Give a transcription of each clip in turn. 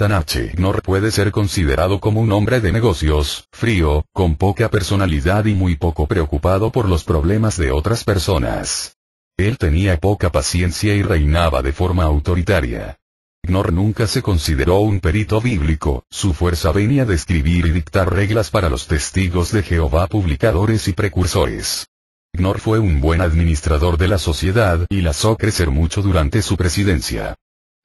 Tanache. Gnor puede ser considerado como un hombre de negocios, frío, con poca personalidad y muy poco preocupado por los problemas de otras personas. Él tenía poca paciencia y reinaba de forma autoritaria. Ignor nunca se consideró un perito bíblico, su fuerza venía de escribir y dictar reglas para los testigos de Jehová publicadores y precursores. Gnor fue un buen administrador de la sociedad y la hizo crecer mucho durante su presidencia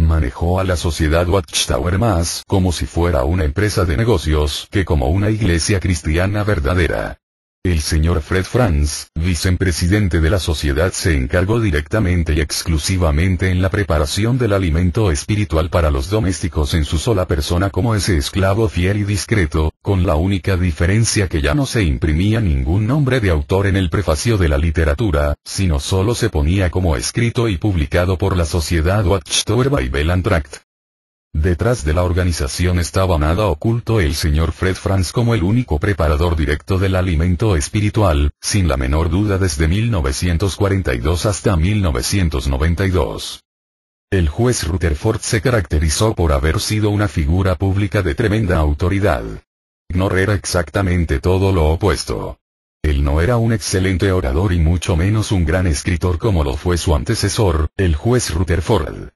manejó a la sociedad Watchtower más como si fuera una empresa de negocios que como una iglesia cristiana verdadera. El señor Fred Franz, vicepresidente de la sociedad se encargó directamente y exclusivamente en la preparación del alimento espiritual para los domésticos en su sola persona como ese esclavo fiel y discreto, con la única diferencia que ya no se imprimía ningún nombre de autor en el prefacio de la literatura, sino solo se ponía como escrito y publicado por la sociedad Watchtower Bible and Tract. Detrás de la organización estaba nada oculto el señor Fred Franz como el único preparador directo del alimento espiritual, sin la menor duda desde 1942 hasta 1992. El juez Rutherford se caracterizó por haber sido una figura pública de tremenda autoridad. Knorr era exactamente todo lo opuesto. Él no era un excelente orador y mucho menos un gran escritor como lo fue su antecesor, el juez Rutherford.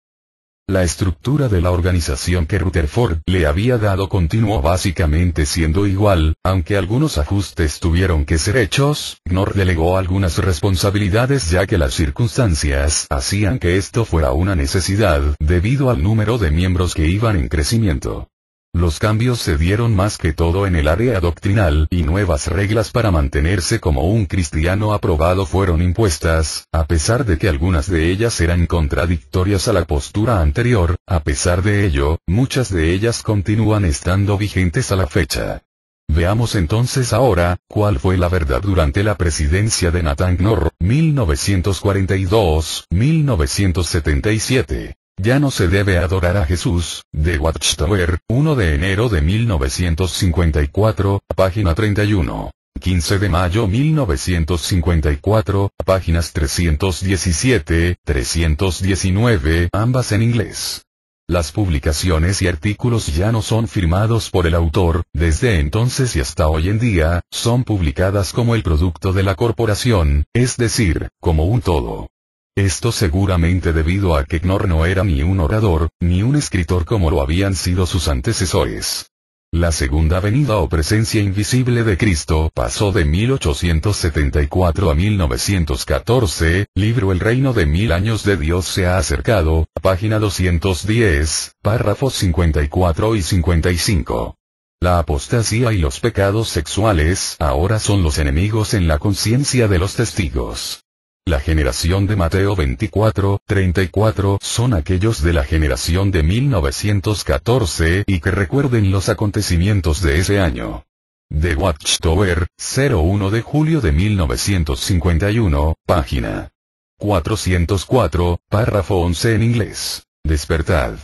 La estructura de la organización que Rutherford le había dado continuó básicamente siendo igual, aunque algunos ajustes tuvieron que ser hechos, Nor delegó algunas responsabilidades ya que las circunstancias hacían que esto fuera una necesidad debido al número de miembros que iban en crecimiento. Los cambios se dieron más que todo en el área doctrinal y nuevas reglas para mantenerse como un cristiano aprobado fueron impuestas, a pesar de que algunas de ellas eran contradictorias a la postura anterior, a pesar de ello, muchas de ellas continúan estando vigentes a la fecha. Veamos entonces ahora, cuál fue la verdad durante la presidencia de Nathan Knorr, 1942-1977. Ya no se debe adorar a Jesús, de Watchtower, 1 de enero de 1954, página 31. 15 de mayo 1954, páginas 317, 319, ambas en inglés. Las publicaciones y artículos ya no son firmados por el autor, desde entonces y hasta hoy en día, son publicadas como el producto de la corporación, es decir, como un todo. Esto seguramente debido a que Knorr no era ni un orador, ni un escritor como lo habían sido sus antecesores. La segunda venida o presencia invisible de Cristo pasó de 1874 a 1914, libro El reino de mil años de Dios se ha acercado, página 210, párrafos 54 y 55. La apostasía y los pecados sexuales ahora son los enemigos en la conciencia de los testigos. La generación de Mateo 24, 34 son aquellos de la generación de 1914 y que recuerden los acontecimientos de ese año. The Watchtower, 01 de julio de 1951, página 404, párrafo 11 en inglés. Despertad.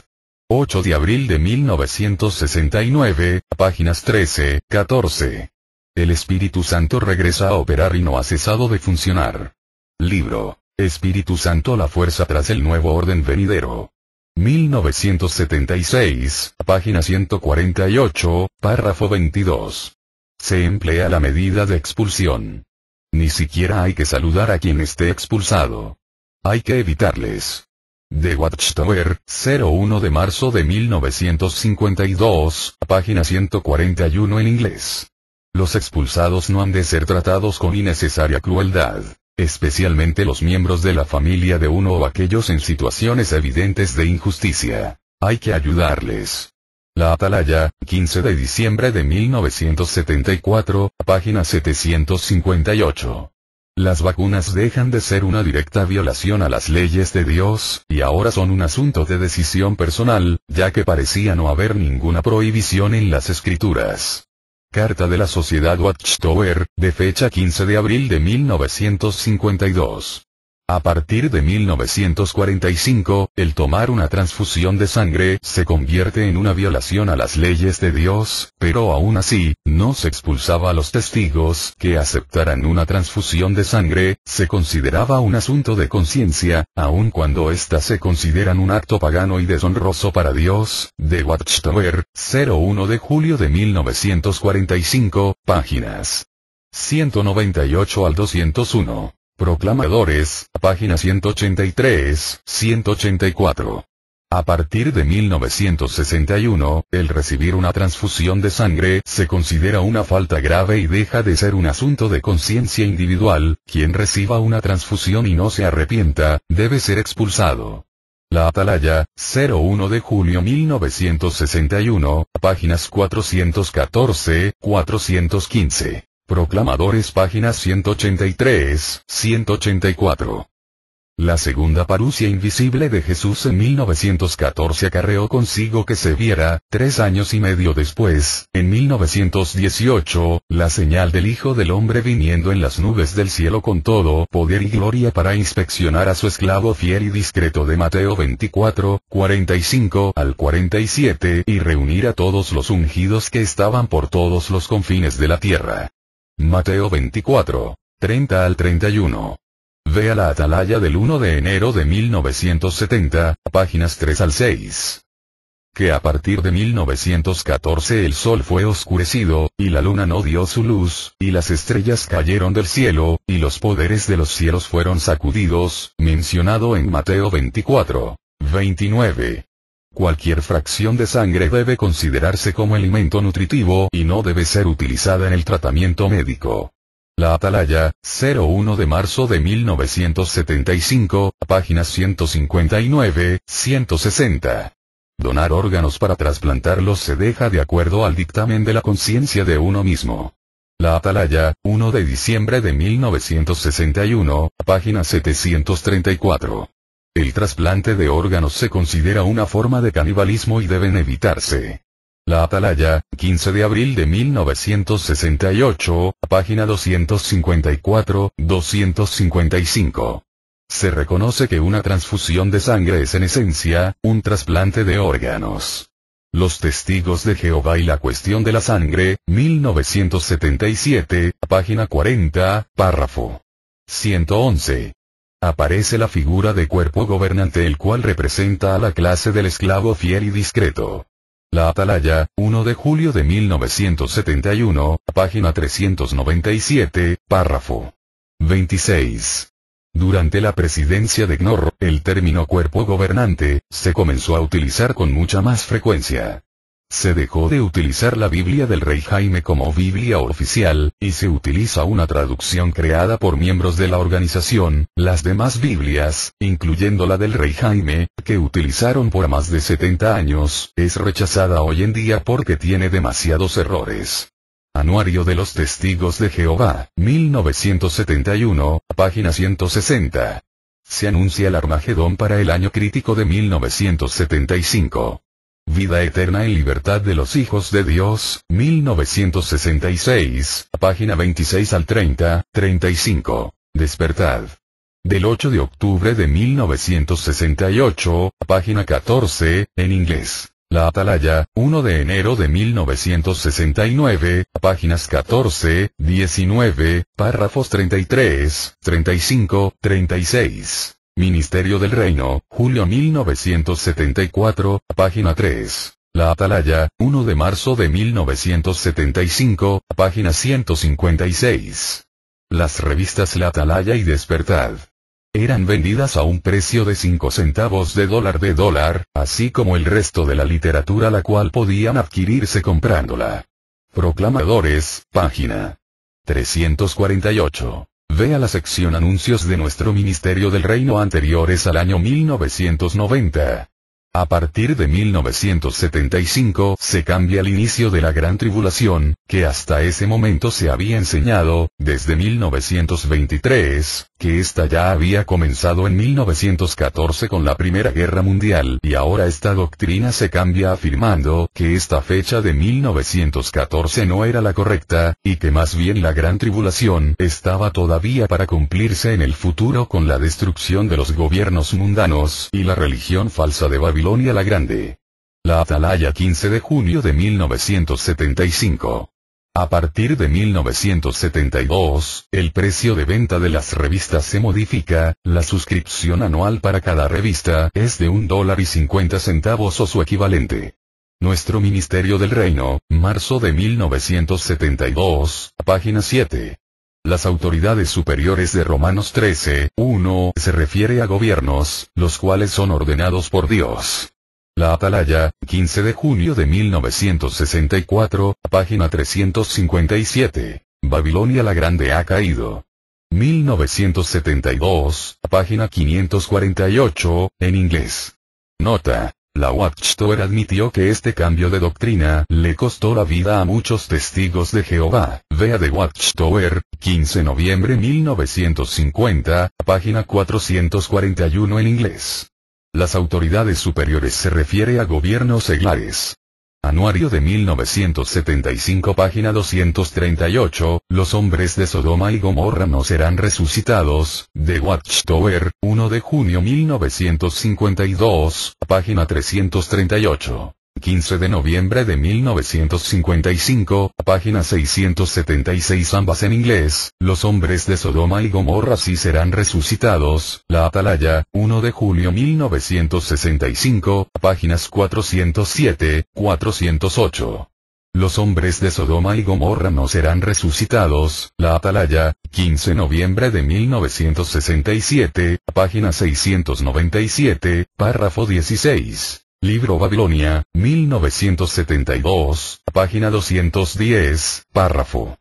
8 de abril de 1969, páginas 13, 14. El Espíritu Santo regresa a operar y no ha cesado de funcionar. Libro. Espíritu Santo La Fuerza tras el Nuevo Orden Venidero. 1976, página 148, párrafo 22. Se emplea la medida de expulsión. Ni siquiera hay que saludar a quien esté expulsado. Hay que evitarles. The Watchtower, 01 de marzo de 1952, página 141 en inglés. Los expulsados no han de ser tratados con innecesaria crueldad especialmente los miembros de la familia de uno o aquellos en situaciones evidentes de injusticia. Hay que ayudarles. La Atalaya, 15 de diciembre de 1974, página 758. Las vacunas dejan de ser una directa violación a las leyes de Dios, y ahora son un asunto de decisión personal, ya que parecía no haber ninguna prohibición en las escrituras. Carta de la Sociedad Watchtower, de fecha 15 de abril de 1952. A partir de 1945, el tomar una transfusión de sangre se convierte en una violación a las leyes de Dios, pero aún así, no se expulsaba a los testigos que aceptaran una transfusión de sangre, se consideraba un asunto de conciencia, aun cuando éstas se consideran un acto pagano y deshonroso para Dios, de Watchtower, 01 de julio de 1945, páginas 198 al 201. Proclamadores, página 183, 184. A partir de 1961, el recibir una transfusión de sangre se considera una falta grave y deja de ser un asunto de conciencia individual, quien reciba una transfusión y no se arrepienta, debe ser expulsado. La Atalaya, 01 de julio 1961, páginas 414, 415. Proclamadores páginas 183, 184. La segunda parucia invisible de Jesús en 1914 acarreó consigo que se viera, tres años y medio después, en 1918, la señal del Hijo del Hombre viniendo en las nubes del cielo con todo poder y gloria para inspeccionar a su esclavo fiel y discreto de Mateo 24, 45 al 47 y reunir a todos los ungidos que estaban por todos los confines de la tierra. Mateo 24. 30 al 31. Vea la atalaya del 1 de enero de 1970, páginas 3 al 6. Que a partir de 1914 el sol fue oscurecido, y la luna no dio su luz, y las estrellas cayeron del cielo, y los poderes de los cielos fueron sacudidos, mencionado en Mateo 24. 29. Cualquier fracción de sangre debe considerarse como alimento nutritivo y no debe ser utilizada en el tratamiento médico. La Atalaya, 01 de marzo de 1975, páginas 159, 160. Donar órganos para trasplantarlos se deja de acuerdo al dictamen de la conciencia de uno mismo. La Atalaya, 1 de diciembre de 1961, página 734. El trasplante de órganos se considera una forma de canibalismo y deben evitarse. La Atalaya, 15 de abril de 1968, página 254, 255. Se reconoce que una transfusión de sangre es en esencia, un trasplante de órganos. Los testigos de Jehová y la cuestión de la sangre, 1977, página 40, párrafo 111 aparece la figura de cuerpo gobernante el cual representa a la clase del esclavo fiel y discreto. La Atalaya, 1 de julio de 1971, página 397, párrafo 26. Durante la presidencia de Gnorro, el término cuerpo gobernante, se comenzó a utilizar con mucha más frecuencia. Se dejó de utilizar la Biblia del rey Jaime como Biblia oficial, y se utiliza una traducción creada por miembros de la organización, las demás Biblias, incluyendo la del rey Jaime, que utilizaron por más de 70 años, es rechazada hoy en día porque tiene demasiados errores. Anuario de los Testigos de Jehová, 1971, página 160. Se anuncia el Armagedón para el año crítico de 1975. Vida Eterna y Libertad de los Hijos de Dios, 1966, página 26 al 30, 35. Despertad. Del 8 de octubre de 1968, página 14, en inglés. La Atalaya, 1 de enero de 1969, páginas 14, 19, párrafos 33, 35, 36. Ministerio del Reino, julio 1974, página 3. La Atalaya, 1 de marzo de 1975, página 156. Las revistas La Atalaya y Despertad. Eran vendidas a un precio de 5 centavos de dólar de dólar, así como el resto de la literatura la cual podían adquirirse comprándola. Proclamadores, página 348. Vea la sección Anuncios de nuestro Ministerio del Reino anteriores al año 1990. A partir de 1975 se cambia el inicio de la Gran Tribulación, que hasta ese momento se había enseñado, desde 1923, que esta ya había comenzado en 1914 con la Primera Guerra Mundial y ahora esta doctrina se cambia afirmando que esta fecha de 1914 no era la correcta, y que más bien la gran tribulación estaba todavía para cumplirse en el futuro con la destrucción de los gobiernos mundanos y la religión falsa de Babilonia la Grande. La Atalaya 15 de junio de 1975 a partir de 1972, el precio de venta de las revistas se modifica, la suscripción anual para cada revista es de un dólar y cincuenta centavos o su equivalente. Nuestro Ministerio del Reino, marzo de 1972, página 7. Las autoridades superiores de Romanos 13, 1 se refiere a gobiernos, los cuales son ordenados por Dios. La Atalaya, 15 de junio de 1964, página 357. Babilonia la Grande ha caído. 1972, página 548, en inglés. Nota. La Watchtower admitió que este cambio de doctrina le costó la vida a muchos testigos de Jehová. Vea de Watchtower, 15 de noviembre 1950, página 441 en inglés. Las autoridades superiores se refiere a gobiernos seglares. Anuario de 1975 página 238, los hombres de Sodoma y Gomorra no serán resucitados, de Watchtower, 1 de junio 1952, página 338. 15 de noviembre de 1955, página 676 ambas en inglés, los hombres de Sodoma y Gomorra sí serán resucitados, La Atalaya, 1 de julio 1965, páginas 407, 408. Los hombres de Sodoma y Gomorra no serán resucitados, La Atalaya, 15 de noviembre de 1967, página 697, párrafo 16. Libro Babilonia, 1972, página 210, párrafo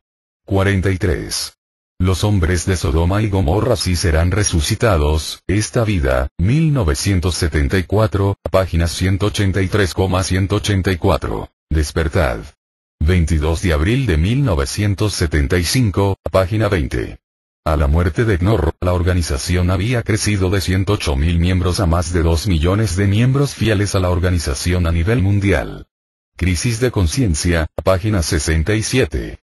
43. Los hombres de Sodoma y Gomorra sí serán resucitados, esta vida, 1974, páginas 184. Despertad. 22 de abril de 1975, página 20. A la muerte de Knorr, la organización había crecido de 108.000 miembros a más de 2 millones de miembros fieles a la organización a nivel mundial. Crisis de conciencia, página 67.